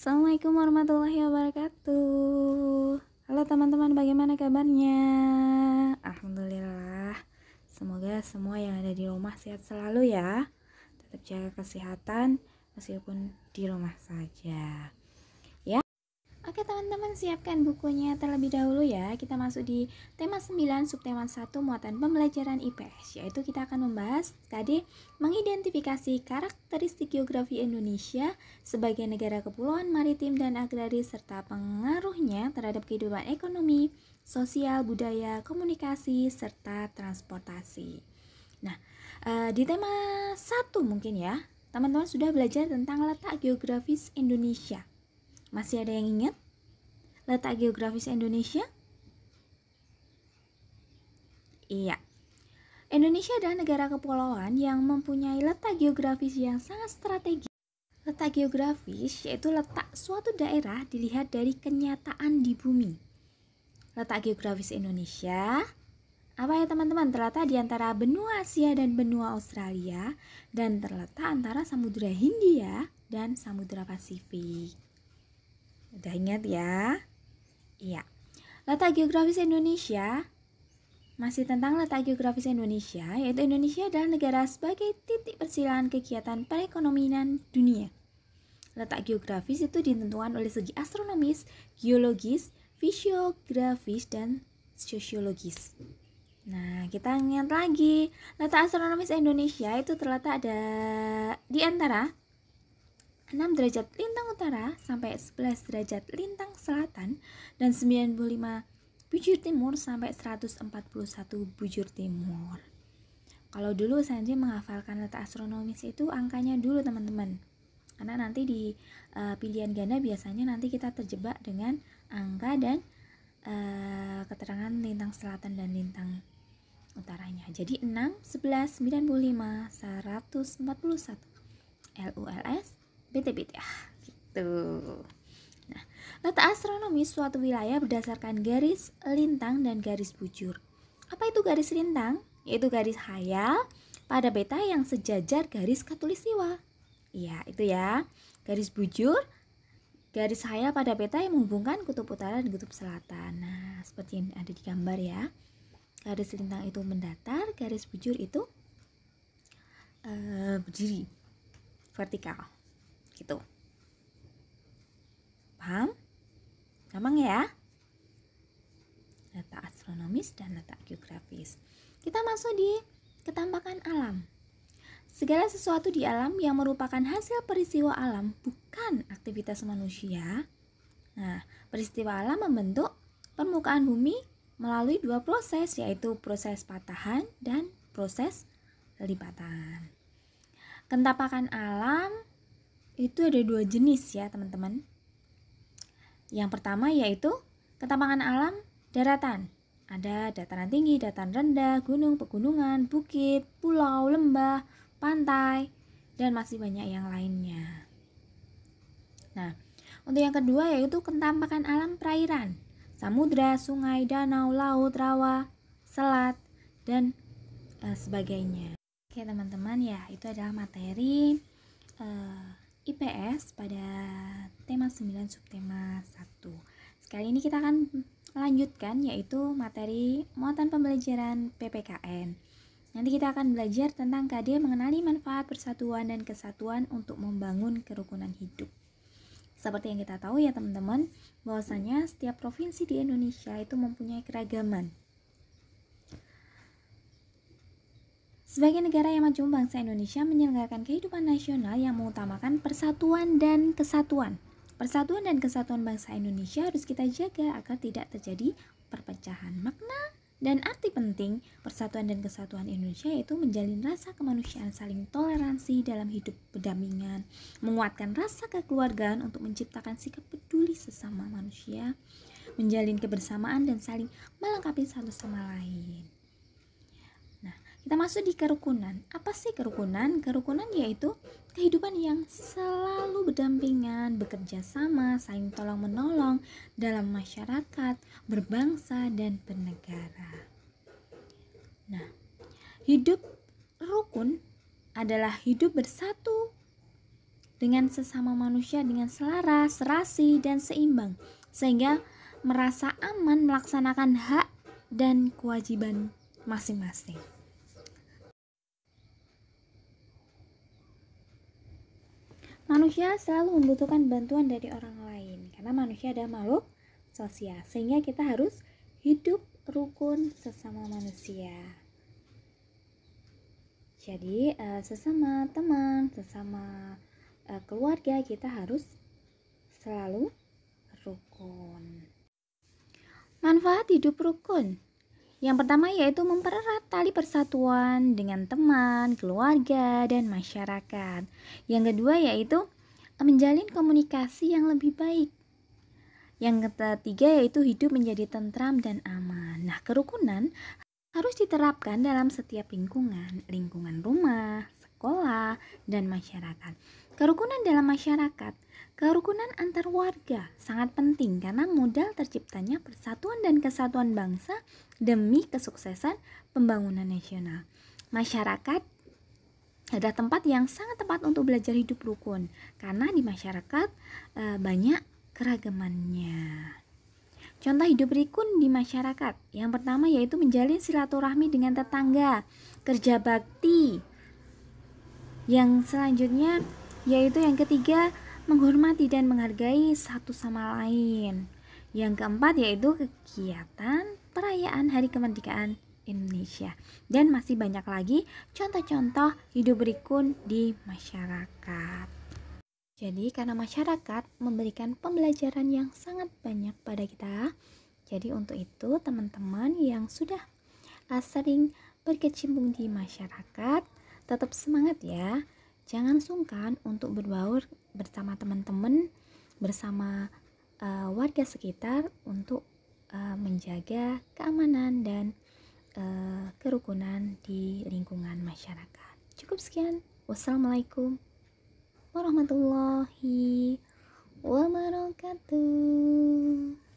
Assalamualaikum warahmatullahi wabarakatuh. Halo teman-teman, bagaimana kabarnya? Alhamdulillah. Semoga semua yang ada di rumah sehat selalu ya. Tetap jaga kesehatan meskipun di rumah saja. Oke teman-teman, siapkan bukunya terlebih dahulu ya. Kita masuk di tema 9 subtema 1 muatan pembelajaran IPS, yaitu kita akan membahas tadi mengidentifikasi karakteristik geografi Indonesia sebagai negara kepulauan maritim dan agraris serta pengaruhnya terhadap kehidupan ekonomi, sosial, budaya, komunikasi, serta transportasi. Nah, eh, di tema 1 mungkin ya, teman-teman sudah belajar tentang letak geografis Indonesia. Masih ada yang ingat? letak geografis Indonesia? Iya. Indonesia adalah negara kepulauan yang mempunyai letak geografis yang sangat strategis. Letak geografis yaitu letak suatu daerah dilihat dari kenyataan di bumi. Letak geografis Indonesia apa ya teman-teman terletak di antara benua Asia dan benua Australia dan terletak antara Samudra Hindia dan Samudra Pasifik. Udah ingat ya? Iya. Letak geografis Indonesia masih tentang letak geografis Indonesia, yaitu Indonesia adalah negara sebagai titik persilangan kegiatan perekonomian dunia. Letak geografis itu ditentukan oleh segi astronomis, geologis, fisiografis, dan sosiologis. Nah, kita ingat lagi, letak astronomis Indonesia itu terletak ada di antara 6 derajat lintang utara sampai 11 derajat lintang selatan dan 95 bujur timur sampai 141 bujur timur. Kalau dulu Sanji menghafalkan letak astronomis itu angkanya dulu teman-teman. Karena nanti di uh, pilihan ganda biasanya nanti kita terjebak dengan angka dan uh, keterangan lintang selatan dan lintang utaranya. Jadi 6, 11, 95, 141 LULS beda-beda ya. gitu. Nah, letak astronomi suatu wilayah berdasarkan garis lintang dan garis bujur. Apa itu garis lintang? Yaitu garis hayal pada beta yang sejajar garis katulistiwa. Iya, itu ya. Garis bujur garis hayal pada beta yang menghubungkan kutub utara dan kutub selatan. Nah, seperti yang ada di gambar ya. Garis lintang itu mendatar, garis bujur itu uh, berdiri vertikal gitu paham gampang ya data astronomis dan data geografis kita masuk di ketampakan alam segala sesuatu di alam yang merupakan hasil peristiwa alam bukan aktivitas manusia nah peristiwa alam membentuk permukaan bumi melalui dua proses yaitu proses patahan dan proses lipatan. Kentapakan alam itu ada dua jenis ya teman-teman. Yang pertama yaitu ketampangan alam daratan. Ada dataran tinggi, dataran rendah, gunung, pegunungan, bukit, pulau, lembah, pantai, dan masih banyak yang lainnya. Nah, untuk yang kedua yaitu ketampakan alam perairan, samudra, sungai, danau, laut, rawa, selat, dan e, sebagainya. Oke teman-teman ya, itu adalah materi e, IPS pada tema 9 subtema 1. Sekali ini kita akan lanjutkan yaitu materi muatan pembelajaran PPKN. Nanti kita akan belajar tentang KD mengenali manfaat persatuan dan kesatuan untuk membangun kerukunan hidup. Seperti yang kita tahu ya teman-teman, bahwasanya setiap provinsi di Indonesia itu mempunyai keragaman. Sebagai negara yang maju, bangsa Indonesia menyelenggarakan kehidupan nasional yang mengutamakan persatuan dan kesatuan. Persatuan dan kesatuan bangsa Indonesia harus kita jaga agar tidak terjadi perpecahan makna dan arti penting persatuan dan kesatuan Indonesia yaitu menjalin rasa kemanusiaan saling toleransi dalam hidup berdampingan, menguatkan rasa kekeluargaan untuk menciptakan sikap peduli sesama manusia, menjalin kebersamaan dan saling melengkapi satu sama lain. Nah, kita masuk di kerukunan. Apa sih kerukunan? Kerukunan yaitu kehidupan yang selalu berdampingan, bekerja sama, saling tolong-menolong dalam masyarakat, berbangsa, dan bernegara. Nah, hidup rukun adalah hidup bersatu dengan sesama manusia dengan selaras, serasi, dan seimbang sehingga merasa aman melaksanakan hak dan kewajiban masing-masing. Manusia selalu membutuhkan bantuan dari orang lain karena manusia adalah makhluk sosial, sehingga kita harus hidup rukun sesama manusia. Jadi, eh, sesama teman, sesama eh, keluarga, kita harus selalu rukun. Manfaat hidup rukun yang pertama yaitu mempererat tali persatuan dengan teman, keluarga, dan masyarakat. Yang kedua yaitu eh, menjalin komunikasi yang lebih baik. Yang ketiga yaitu hidup menjadi tentram dan aman. Nah, kerukunan harus diterapkan dalam setiap lingkungan, lingkungan rumah, sekolah, dan masyarakat. Kerukunan dalam masyarakat, kerukunan antar warga sangat penting karena modal terciptanya persatuan dan kesatuan bangsa demi kesuksesan pembangunan nasional. Masyarakat ada tempat yang sangat tepat untuk belajar hidup rukun karena di masyarakat e, banyak keragamannya. Contoh hidup rukun di masyarakat. Yang pertama yaitu menjalin silaturahmi dengan tetangga, kerja bakti. Yang selanjutnya yaitu yang ketiga, menghormati dan menghargai satu sama lain. Yang keempat yaitu kegiatan perayaan Hari Kemerdekaan Indonesia. Dan masih banyak lagi contoh-contoh hidup berikun di masyarakat. Jadi karena masyarakat memberikan pembelajaran yang sangat banyak pada kita, jadi untuk itu teman-teman yang sudah ah, sering berkecimpung di masyarakat, tetap semangat ya. Jangan sungkan untuk berbaur bersama teman-teman, bersama uh, warga sekitar untuk uh, menjaga keamanan dan uh, kerukunan di lingkungan masyarakat. Cukup sekian. Wassalamualaikum warahmatullahi wabarakatuh.